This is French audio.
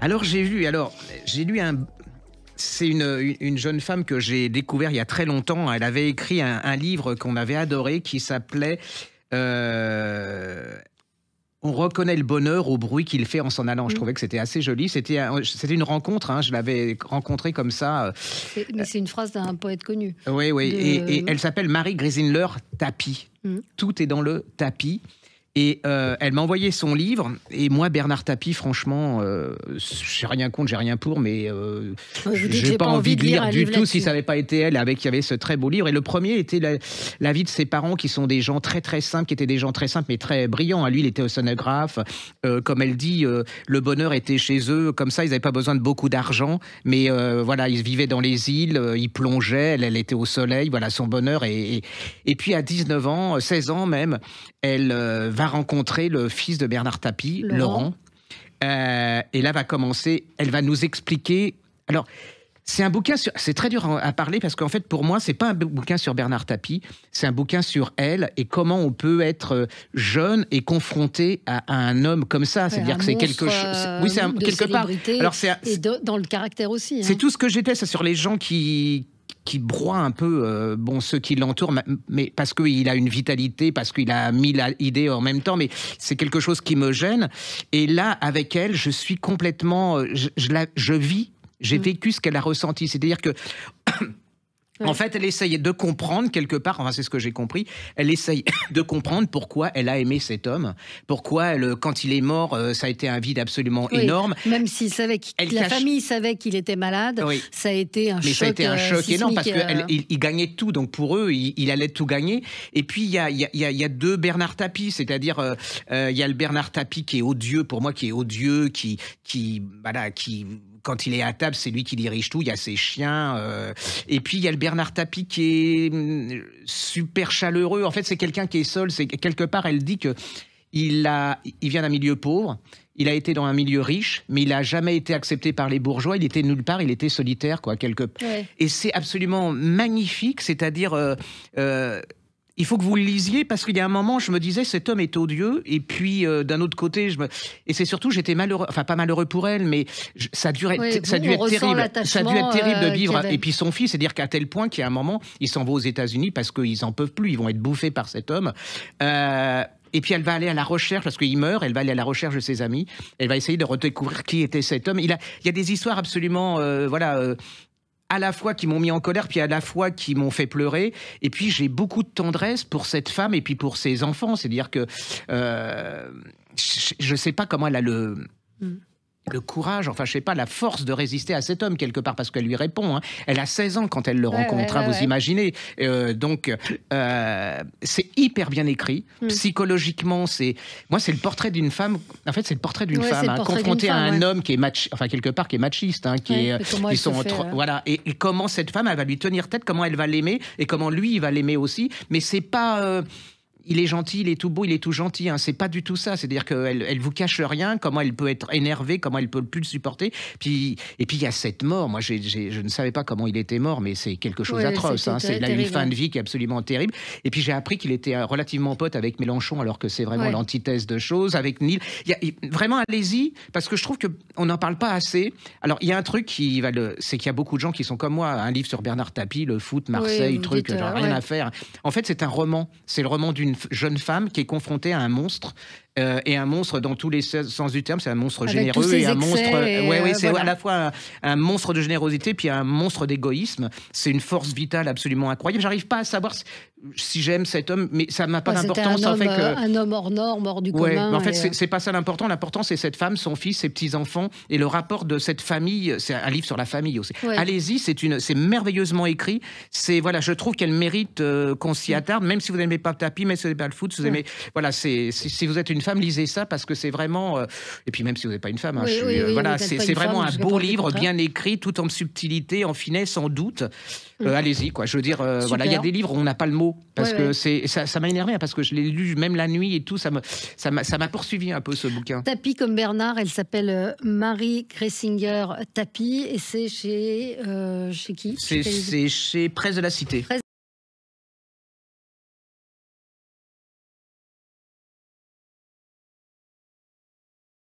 Alors j'ai lu, alors j'ai lu un. C'est une, une, jeune femme que j'ai découvert il y a très longtemps. Elle avait écrit un, livre qu'on avait adoré qui s'appelait euh, On reconnaît le bonheur au bruit qu'il fait en s'en allant. Je mm. trouvais que c'était assez joli. C'était c'était une rencontre. Hein. Je l'avais rencontrée comme ça. Euh, mais c'est une phrase d'un poète connu. Oui, oui. Et, elle s'appelle Marie Grisinler Tapis. Mm. Tout est dans le tapis. Et euh, elle m'a envoyé son livre. Et moi, Bernard Tapie, franchement, euh, j'ai rien contre, j'ai rien pour, mais euh, je j'ai pas, envie de lire, lire du tout si ça n'avait pas été elle avec y avait ce très beau livre. Et le premier était la, vie de ses parents, qui sont des gens très très simples, qui étaient des gens très simples mais très brillants. Hein, lui, il était océanographe. comme elle dit, le bonheur était chez eux. Comme ça, ils n'avaient pas besoin de beaucoup d'argent, mais voilà, ils vivaient dans les îles, ils plongeaient. Elle, elle était au soleil. Voilà son bonheur. Et, et, et puis à 19 ans, 16 ans même, elle va rencontrer le fils de Bernard Tapie, Laurent. Euh, et là va commencer, elle va nous expliquer. Alors, c'est un bouquin sur. C'est très dur à parler parce qu'en fait, pour moi, c'est pas un bouquin sur Bernard Tapie, c'est un bouquin sur elle et comment on peut être jeune et confronté à, un homme comme ça. C'est-à-dire que c'est quelque chose. Euh, oui, c'est quelque part. Alors, c'est. dans le caractère aussi. C'est hein. tout ce que j'étais, c'est sur les gens qui qui broie un peu euh, bon ceux qui l'entourent, mais parce qu'il a une vitalité, parce qu'il a mille idées en même temps, mais c'est quelque chose qui me gêne. Et là, avec elle, je suis complètement, euh, je, je, je vis j'ai mm. vécu ce qu'elle a ressenti. C'est-à-dire que en fait, elle essayait de comprendre quelque part, enfin c'est ce que j'ai compris, elle essaye de comprendre pourquoi elle a aimé cet homme, pourquoi euh, quand il est mort, euh, ça a été un vide absolument énorme. Même s'il savait que la famille savait qu'il était malade, ça a été un Mais ça a été un euh, choc énorme parce qu'il gagnait tout, donc pour eux, il, allait tout gagner. Et puis il y a, deux Bernard Tapie, c'est-à-dire il y a le Bernard Tapie qui est odieux pour moi, qui est odieux, qui qui voilà, qui quand il est à table, c'est lui qui dirige tout. Il y a ses chiens. Euh, et puis, il y a le Bernard Tapie qui est hum, super chaleureux. En fait, c'est quelqu'un qui est seul. C'est quelque part, elle dit que il, a, il vient d'un milieu pauvre. Il a été dans un milieu riche, mais il n'a jamais été accepté par les bourgeois. Il était nulle part, il était solitaire, quoi, quelque Et c'est absolument magnifique, c'est-à-dire, euh, euh, il faut que vous le lisiez parce qu'il y a un moment, je me disais, cet homme est odieux. Et puis, euh, d'un autre côté, je me... et c'est surtout, j'étais malheureux, enfin pas malheureux pour elle, mais ça a être, ça terrible. Ça a dû être terrible de euh, vivre. et puis son fils, c'est-à-dire qu'à tel point qu'à un moment, il s'en va aux États-Unis parce qu'ils n'en peuvent plus, ils vont être bouffés par cet homme. Euh, et puis elle va aller à la recherche, parce qu'il meurt, elle va aller à la recherche de ses amis, elle va essayer de redécouvrir qui était cet homme. Il, a, il y a des histoires absolument voilà, à la fois qui m'ont mis en colère, puis à la fois qui m'ont fait pleurer. Et puis j'ai beaucoup de tendresse pour cette femme et puis pour ses enfants. C'est-à-dire que euh, je sais pas comment elle a le. Hmm le courage, enfin je sais pas, la force de résister à cet homme quelque part parce qu'elle lui répond. Hein. Elle a 16 ans quand elle le rencontre, vous imaginez. Euh, donc euh, c'est hyper bien écrit. Hmm. Psychologiquement, c'est moi c'est le portrait d'une femme. En fait, c'est le portrait d'une femme hein. confrontée à un homme qui est match, enfin quelque part qui est machiste, hein, qui est, euh, ils sont voilà. Et, comment cette femme, elle va lui tenir tête, comment elle va l'aimer et comment lui il va l'aimer aussi. Mais c'est pas il est gentil, il est tout beau, il est tout gentil. Hein. C'est pas du tout ça. C'est-à-dire qu'elle elle vous cache rien, comment elle peut être énervée, comment elle peut plus le supporter. Puis, et puis il y a cette mort. Moi, je ne savais pas comment il était mort, mais c'est quelque chose d'atroce. Hein. c'est la une fin de vie qui est absolument terrible. Et puis j'ai appris qu'il était euh, relativement pote avec Mélenchon, alors que c'est vraiment l'antithèse de choses, avec Neil. vraiment, allez-y, parce que je trouve qu'on n'en parle pas assez. Alors, il y a un truc qui va le. C'est qu'il y a beaucoup de gens qui sont comme moi. Un livre sur Bernard Tapie, le foot, Marseille, truc, euh, rien à faire. En fait, c'est un roman. C'est le roman d'une jeune femme qui est confrontée à un monstre euh, et un monstre dans tous les sens du terme. C'est un monstre généreux et un monstre. Euh, ouais, c'est à la fois un, monstre de générosité puis un monstre d'égoïsme. C'est une force vitale absolument incroyable. J'arrive pas à savoir si j'aime cet homme, mais ça m'a pas d'importance. En fait, euh, un homme hors norme, hors du commun. en fait, c'est pas ça l'important. L'important, c'est cette femme, son fils, ses petits enfants et le rapport de cette famille. C'est un livre sur la famille aussi. Allez-y, c'est une, c'est merveilleusement écrit. C'est voilà, je trouve qu'elle mérite qu'on s'y mm. attarde, même si vous n'aimez pas tapis, mais si vous n'aimez pas le foot, si vous aimez, voilà, c'est si, si vous êtes une lisez ça parce que c'est vraiment. Euh, et puis même si vous n'êtes pas une femme, hein, euh, voilà, c'est vraiment un beau livre bien écrit, tout en subtilité, en finesse, en doute. Euh, mm. Allez-y, quoi. Je veux dire, voilà, il y a des livres où on n'a pas le mot parce que c'est ça, ça m'a énervé hein, parce que je l'ai lu même la nuit et tout. Ça me, ça m'a poursuivi un peu ce bouquin. Tapis comme Bernard, elle s'appelle Marie Kressinger Tapis et c'est chez chez qui C'est chez Presse de la Cité.